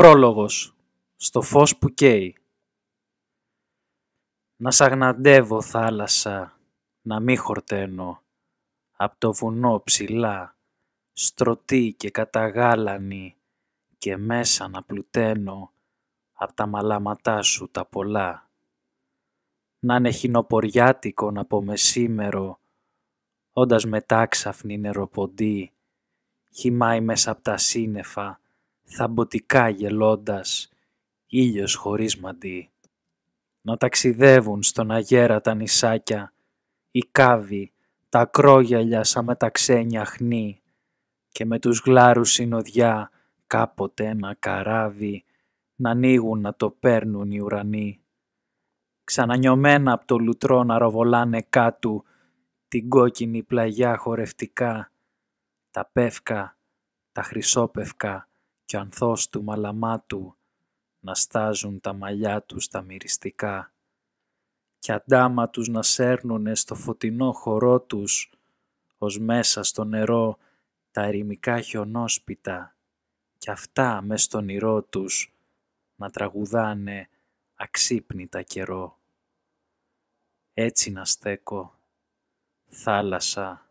Πρόλογος στο φως που καίει. Να σαγναντεύω θάλασσα, να μη χορταίνω, απ' το βουνό ψηλά, στρωτή και καταγάλανη, και μέσα να πλουταίνω, απ' τα μαλάματά σου τα πολλά. Να είναι να πω μεσήμερο, όντας μετάξαφνη νεροποντή, χυμάει μέσα απ' τα σύννεφα, θαμποτικά γελώντας, ήλιος χωρίς μαντί. Να ταξιδεύουν στον αγέρα τα νησάκια, οι κάβοι, τα ακρόγιαλια σαν με τα ξένια χνή και με τους γλάρους συνοδιά κάποτε ένα καράβι να ανοίγουν να το παίρνουν οι ουρανοί. Ξανανιωμένα από το λουτρό να ροβολάνε κάτω την κόκκινη πλαγιά χορευτικά, τα πεύκα, τα χρυσόπευκα, κι ανθός του μαλαμάτου να στάζουν τα μαλλιά τους τα μυριστικά κι αντάμα τους να σέρνουνε στο φωτεινό χορό τους ως μέσα στο νερό τα ερημικά χιονόσπιτα κι αυτά μες στον ηρώ τους να τραγουδάνε αξύπνητα καιρό. Έτσι να στέκω, θάλασσα,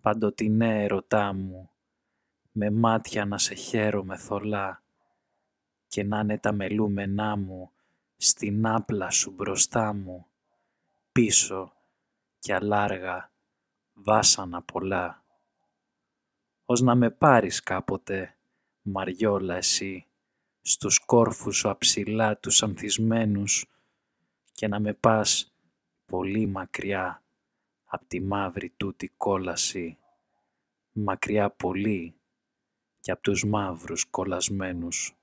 παντοτινέ ερωτά μου, με μάτια να σε χαίρομαι θολά και να είναι τα μελούμενά μου στην άπλα σου μπροστά μου, πίσω και αλάργα βάσανα πολλά. Ως να με πάρεις κάποτε, Μαριόλα εσύ, στους κόρφους σου αψηλά τους ανθισμένους και να με πας πολύ μακριά από τη μαύρη τούτη κόλαση, μακριά πολύ και από τους μαύρους κολλασμένους